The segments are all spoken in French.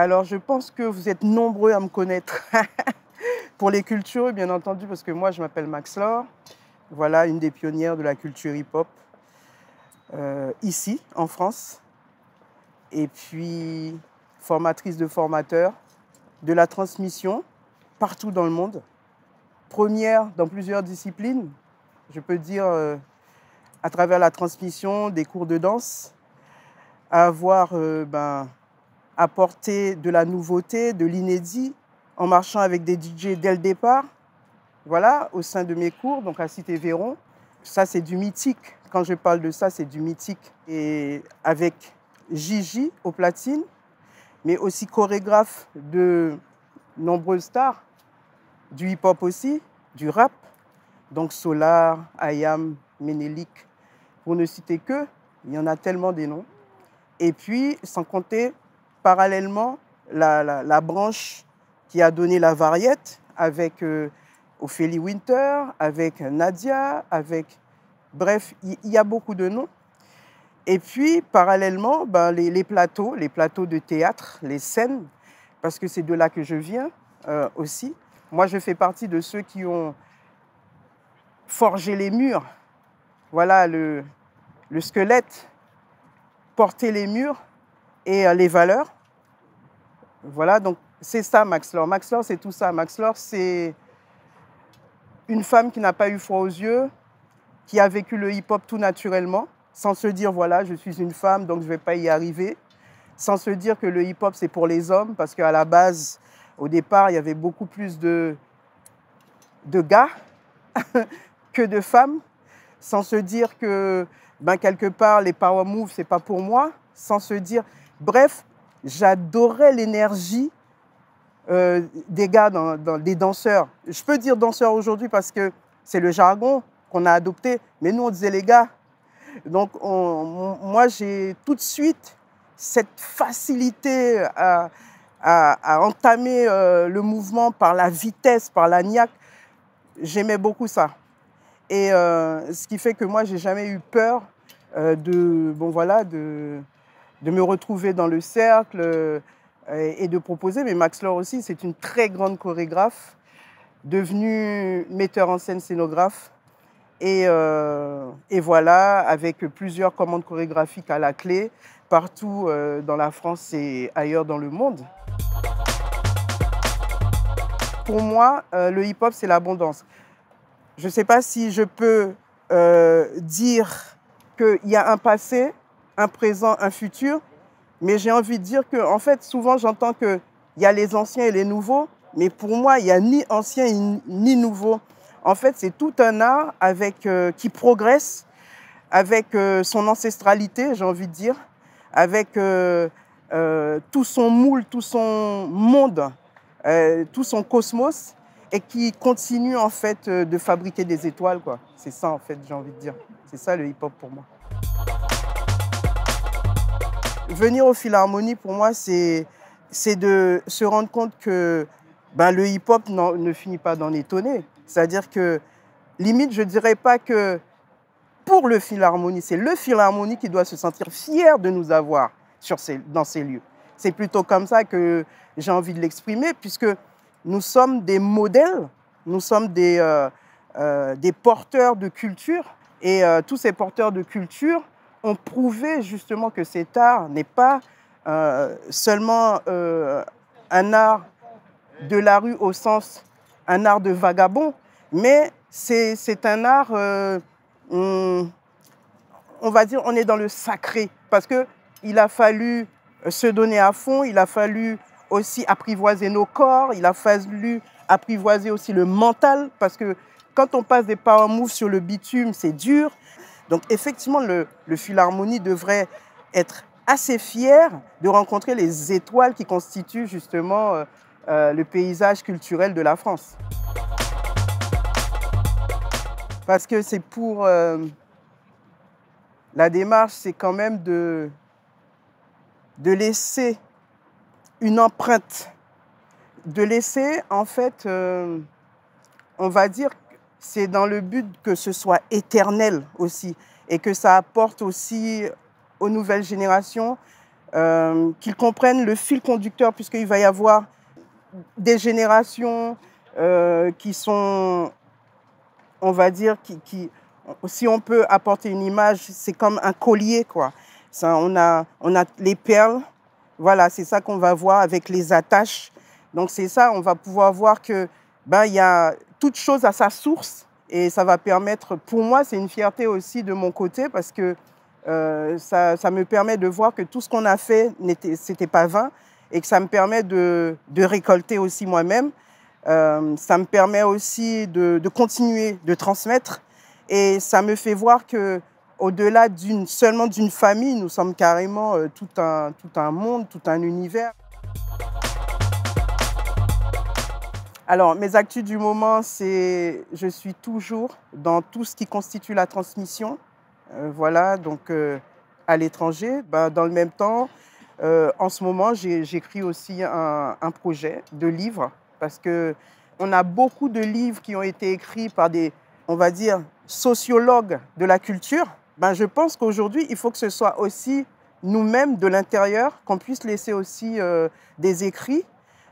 Alors je pense que vous êtes nombreux à me connaître pour les cultures, bien entendu, parce que moi je m'appelle Max Laure. Voilà une des pionnières de la culture hip-hop euh, ici en France. Et puis formatrice de formateurs, de la transmission partout dans le monde. Première dans plusieurs disciplines, je peux dire euh, à travers la transmission des cours de danse, à avoir euh, ben, apporter de la nouveauté, de l'inédit, en marchant avec des DJ dès le départ, voilà, au sein de mes cours, donc à Cité Véron. Ça, c'est du mythique. Quand je parle de ça, c'est du mythique. Et avec Gigi au platine, mais aussi chorégraphe de nombreuses stars, du hip-hop aussi, du rap, donc Solar, Ayam, Menelik, pour ne citer que, il y en a tellement des noms. Et puis, sans compter Parallèlement, la, branche qui a donné la variette avec euh, Ophélie Winter, avec Nadia, avec... Bref, il y, a beaucoup de noms. Et puis, parallèlement, ben, les, plateaux, les plateaux de théâtre, les scènes, parce que c'est de là que je viens euh, aussi. Moi, je fais partie de ceux qui ont forgé les murs. Voilà le, le squelette, porté les murs et euh, les valeurs. Voilà, donc c'est ça Max Lord. Max Lord, c'est tout ça. Max Lord, c'est une femme qui n'a pas eu froid aux yeux, qui a vécu le hip-hop tout naturellement, sans se dire, voilà, je suis une femme, donc je ne vais pas y arriver, sans se dire que le hip-hop, c'est pour les hommes, parce qu'à la base, au départ, il y avait beaucoup plus de, de gars que de femmes, sans se dire que, ben, quelque part, les power moves, c'est pas pour moi, sans se dire, Bref, j'adorais l'énergie euh, des gars, dans, des danseurs. Je peux dire danseurs aujourd'hui parce que c'est le jargon qu'on a adopté, mais nous on disait les gars. Donc moi j'ai tout de suite cette facilité à, entamer euh, le mouvement par la vitesse, par la niaque. J'aimais beaucoup ça. Et euh, ce qui fait que moi j'ai jamais eu peur de, bon voilà, de, de me retrouver dans le cercle euh, et de proposer. Mais Max Lor aussi, c'est une très grande chorégraphe, devenue metteur en scène scénographe. Et, euh, voilà, avec plusieurs commandes chorégraphiques à la clé, partout euh, dans la France et ailleurs dans le monde. Pour moi, le hip-hop, c'est l'abondance. Je ne sais pas si je peux dire qu'il y a un passé, un présent, un futur. Mais j'ai envie de dire que, en fait, souvent j'entends qu'il y a les anciens et les nouveaux, mais pour moi, il n'y a ni anciens ni nouveaux. En fait, c'est tout un art avec, euh, qui progresse avec euh, son ancestralité, j'ai envie de dire, avec euh, tout son moule, tout son monde, tout son cosmos, et qui continue en fait de fabriquer des étoiles. C'est ça, en fait, j'ai envie de dire. C'est ça le hip-hop pour moi. Venir au Philharmonie, pour moi, c'est de se rendre compte que ben, le hip-hop ne finit pas d'en étonner. C'est-à-dire que, limite, je ne dirais pas que pour le Philharmonie, c'est le Philharmonie qui doit se sentir fier de nous avoir sur ces, dans ces lieux. C'est plutôt comme ça que j'ai envie de l'exprimer, puisque nous sommes des modèles, nous sommes des, euh, euh, des porteurs de culture, et euh, tous ces porteurs de culture ont prouvé justement que cet art n'est pas euh, seulement euh, un art de la rue au sens un art de vagabond, mais c'est un art, euh, hmm, on va dire, on est dans le sacré, parce qu'il a fallu se donner à fond, il a fallu aussi apprivoiser nos corps, il a fallu apprivoiser aussi le mental, parce que quand on passe des pas en moves sur le bitume, c'est dur. Donc effectivement, le, Philharmonie devrait être assez fier de rencontrer les étoiles qui constituent justement euh, euh, le paysage culturel de la France. Parce que c'est pour... Euh, la démarche, c'est quand même de, de laisser une empreinte, de laisser en fait, on va dire, c'est dans le but que ce soit éternel aussi et que ça apporte aussi aux nouvelles générations euh, qu'ils comprennent le fil conducteur puisqu'il va y avoir des générations euh, qui sont, on va dire, qui, si on peut apporter une image, c'est comme un collier quoi. Ça, on, a, on a les perles, voilà, c'est ça qu'on va voir avec les attaches. Donc c'est ça, on va pouvoir voir que ben, y a toute chose à sa source. Et ça va permettre, pour moi, c'est une fierté aussi de mon côté parce que euh, ça, me permet de voir que tout ce qu'on a fait, c'était pas vain et que ça me permet de, récolter aussi moi-même. Euh, ça me permet aussi de, continuer, de transmettre. Et ça me fait voir que au-delà seulement d'une famille, nous sommes carrément euh, tout un monde, tout un univers. Alors, mes actus du moment, c'est je suis toujours dans tout ce qui constitue la transmission. Euh, voilà, donc euh, à l'étranger. Ben, dans le même temps, euh, en ce moment, j'écris aussi un, projet de livre parce que on a beaucoup de livres qui ont été écrits par des, on va dire, sociologues de la culture. Ben, je pense qu'aujourd'hui, il faut que ce soit aussi nous-mêmes de l'intérieur, qu'on puisse laisser aussi des écrits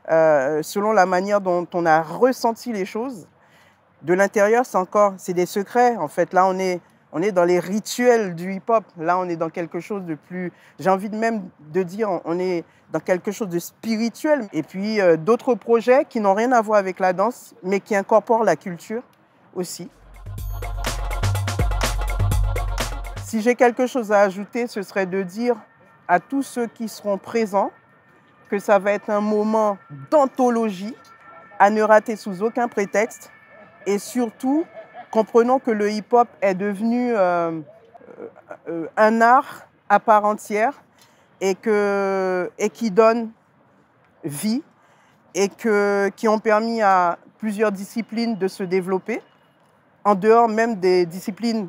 euh, selon la manière dont on a ressenti les choses. De l'intérieur, c'est encore, c'est des secrets. En fait, là, on est, on est dans les rituels du hip-hop. Là, on est dans quelque chose de plus, j'ai envie de même de dire, on est dans quelque chose de spirituel. Et puis, euh, d'autres projets qui n'ont rien à voir avec la danse, mais qui incorporent la culture aussi. Si j'ai quelque chose à ajouter, ce serait de dire à tous ceux qui seront présents que ça va être un moment d'anthologie à ne rater sous aucun prétexte. Et surtout, comprenons que le hip-hop est devenu euh, euh, euh, un art à part entière et, que, et qui donne vie et que, qui ont permis à plusieurs disciplines de se développer, en dehors même des disciplines,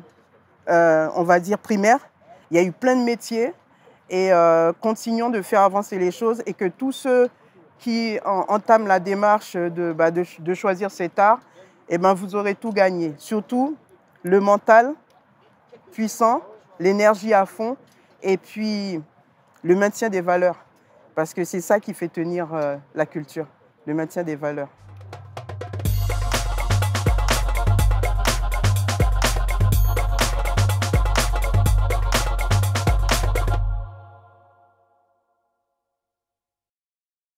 on va dire, primaires. Il y a eu plein de métiers et euh, continuons de faire avancer les choses et que tous ceux qui entament la démarche de, bah, choisir cet art, eh ben, vous aurez tout gagné. Surtout le mental puissant, l'énergie à fond et puis le maintien des valeurs. Parce que c'est ça qui fait tenir euh, la culture, le maintien des valeurs.